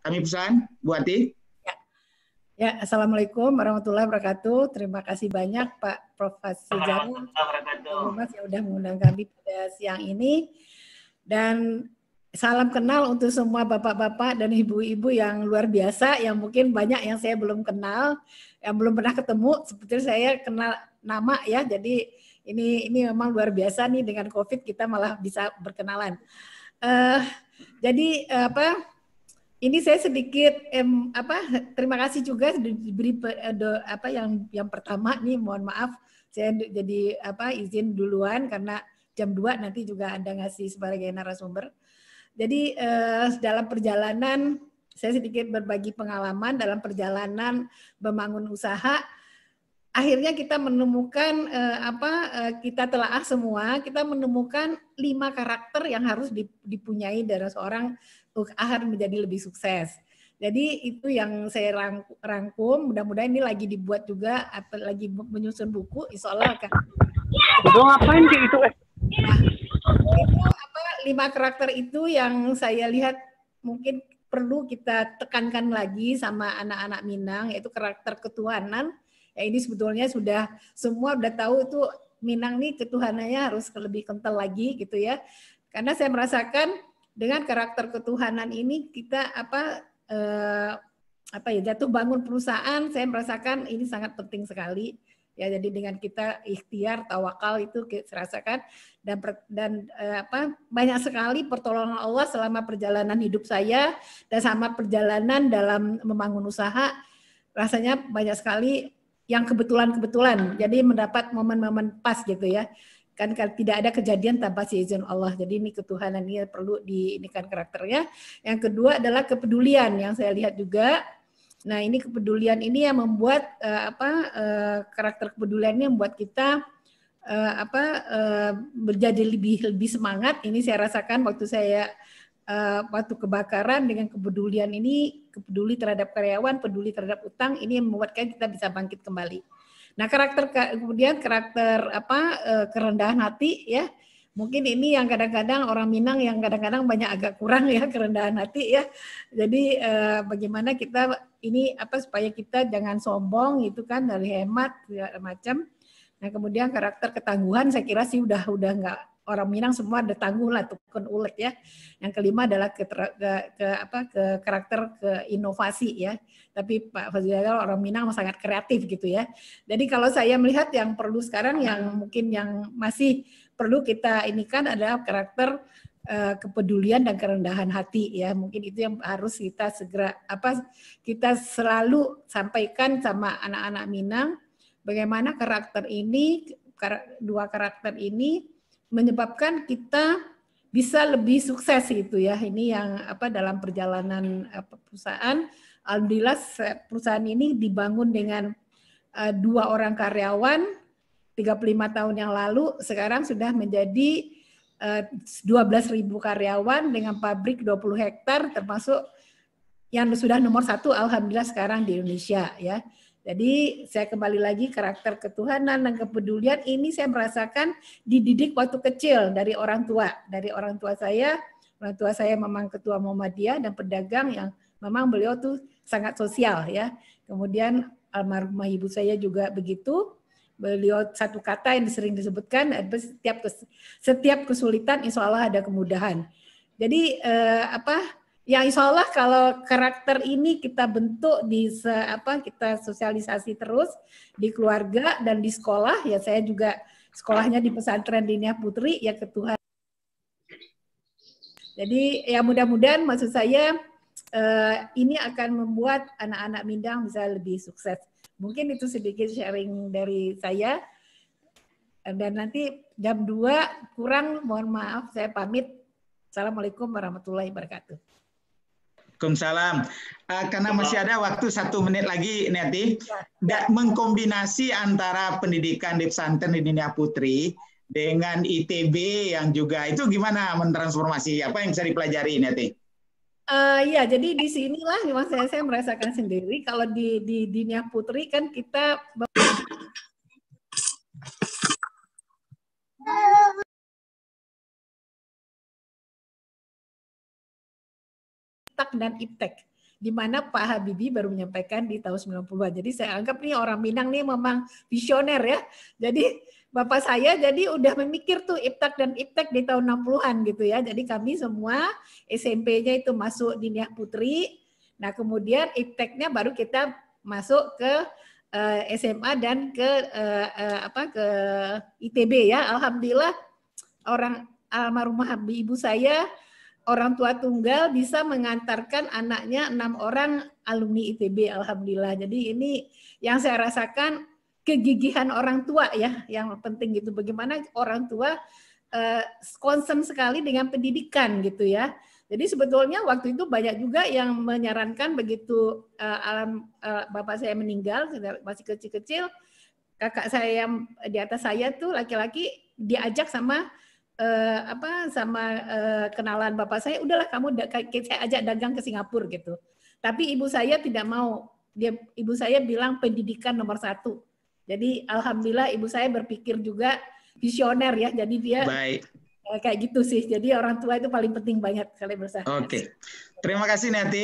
Kami pesan, Bu Ati. Ya. ya, Assalamualaikum warahmatullahi wabarakatuh. Terima kasih banyak Pak Prof. Sejarah, Mas yang sudah mengundang kami pada siang ini. Dan salam kenal untuk semua bapak-bapak dan ibu-ibu yang luar biasa, yang mungkin banyak yang saya belum kenal, yang belum pernah ketemu. Seperti saya kenal nama ya, jadi ini ini memang luar biasa nih dengan COVID kita malah bisa berkenalan. Uh, jadi uh, apa? ini saya sedikit em, apa terima kasih juga diberi eh, apa yang yang pertama nih mohon maaf saya jadi apa izin duluan karena jam 2 nanti juga ada ngasih sebagai narasumber. Jadi eh, dalam perjalanan saya sedikit berbagi pengalaman dalam perjalanan membangun usaha akhirnya kita menemukan uh, apa uh, kita telaah semua kita menemukan lima karakter yang harus dipunyai dari seorang agar menjadi lebih sukses. Jadi itu yang saya rangkum. Mudah-mudahan ini lagi dibuat juga atau lagi menyusun buku. Insya Allah akan. Lo ngapain sih itu? Nah, itu apa lima karakter itu yang saya lihat mungkin perlu kita tekankan lagi sama anak-anak Minang yaitu karakter ketuhanan, ya ini sebetulnya sudah semua udah tahu itu Minang nih ketuhanannya harus lebih kental lagi gitu ya. Karena saya merasakan dengan karakter ketuhanan ini kita apa eh, apa ya jatuh bangun perusahaan saya merasakan ini sangat penting sekali ya jadi dengan kita ikhtiar tawakal itu saya rasakan dan dan eh, apa banyak sekali pertolongan Allah selama perjalanan hidup saya dan sama perjalanan dalam membangun usaha rasanya banyak sekali yang kebetulan-kebetulan. Jadi mendapat momen-momen pas gitu ya. Kan, tidak ada kejadian tanpa si izin Allah. Jadi ini ketuhanan ini perlu diinikan karakternya. Yang kedua adalah kepedulian yang saya lihat juga Nah, ini kepedulian ini yang membuat uh, apa uh, karakter kepedulian ini membuat kita uh, apa uh, menjadi lebih lebih semangat. Ini saya rasakan waktu saya Eh, waktu kebakaran dengan kepedulian ini, kepeduli terhadap karyawan, peduli terhadap utang, ini yang membuat kita bisa bangkit kembali. Nah, karakter kemudian karakter apa eh, kerendahan hati ya. Mungkin ini yang kadang-kadang orang Minang yang kadang-kadang banyak agak kurang ya kerendahan hati ya. Jadi eh, bagaimana kita ini apa supaya kita jangan sombong itu kan dari hemat macam. Nah, kemudian karakter ketangguhan saya kira sih udah udah nggak orang Minang semua ada tangguh lah tukun ulet ya. Yang kelima adalah ke, ke, ke apa ke karakter ke inovasi ya. Tapi Pak Fazilal orang Minang sangat kreatif gitu ya. Jadi kalau saya melihat yang perlu sekarang yang hmm. mungkin yang masih perlu kita ini kan adalah karakter eh, kepedulian dan kerendahan hati ya mungkin itu yang harus kita segera apa kita selalu sampaikan sama anak-anak Minang bagaimana karakter ini dua karakter ini menyebabkan kita bisa lebih sukses itu ya. Ini yang apa dalam perjalanan perusahaan alhamdulillah perusahaan ini dibangun dengan eh, dua orang karyawan 35 tahun yang lalu sekarang sudah menjadi 12.000 eh, karyawan dengan pabrik 20 hektar termasuk yang sudah nomor satu alhamdulillah sekarang di Indonesia ya. Jadi saya kembali lagi karakter ketuhanan dan kepedulian ini saya merasakan dididik waktu kecil dari orang tua, dari orang tua saya. Orang tua saya memang ketua Muhammadiyah dan pedagang yang memang beliau tuh sangat sosial ya. Kemudian almarhumah ibu saya juga begitu. Beliau satu kata yang sering disebutkan eh, setiap setiap kesulitan insya Allah ada kemudahan. Jadi eh, apa yang insya Allah kalau karakter ini kita bentuk di se, apa kita sosialisasi terus di keluarga dan di sekolah ya saya juga sekolahnya di pesantren Dinia Putri ya ketuhan jadi ya mudah-mudahan maksud saya eh, ini akan membuat anak-anak Mindang bisa lebih sukses mungkin itu sedikit sharing dari saya eh, dan nanti jam 2 kurang mohon maaf saya pamit Assalamualaikum warahmatullahi wabarakatuh. Waalaikumsalam. Uh, karena masih ada waktu satu menit lagi, Neti. ya. mengkombinasi antara pendidikan di pesantren di Dunia Putri dengan ITB yang juga itu gimana mentransformasi? Apa yang bisa dipelajari, Neti? Uh, ya, jadi di sinilah saya, saya merasakan sendiri kalau di di Putri kan kita Iftak dan Iptek di mana Pak Habibie baru menyampaikan di tahun 90-an. Jadi saya anggap nih orang Minang nih memang visioner ya. Jadi Bapak saya jadi udah memikir tuh iptek dan Iptek di tahun 60-an gitu ya. Jadi kami semua SMP-nya itu masuk di Niah Putri. Nah kemudian Ipteknya baru kita masuk ke eh, SMA dan ke eh, eh, apa ke ITB ya. Alhamdulillah orang almarhumah ibu saya orang tua tunggal bisa mengantarkan anaknya enam orang alumni ITB alhamdulillah. Jadi ini yang saya rasakan kegigihan orang tua ya yang penting gitu. Bagaimana orang tua eh, concern sekali dengan pendidikan gitu ya. Jadi sebetulnya waktu itu banyak juga yang menyarankan begitu uh, alam uh, bapak saya meninggal masih kecil-kecil, kakak saya yang di atas saya tuh laki-laki diajak sama eh, apa sama eh, kenalan bapak saya, udahlah kamu saya ajak dagang ke Singapura gitu. Tapi ibu saya tidak mau. Dia ibu saya bilang pendidikan nomor satu. Jadi alhamdulillah ibu saya berpikir juga visioner ya. Jadi dia Baik kayak gitu sih. Jadi orang tua itu paling penting banyak kali berusaha. Oke. Okay. Terima kasih Nanti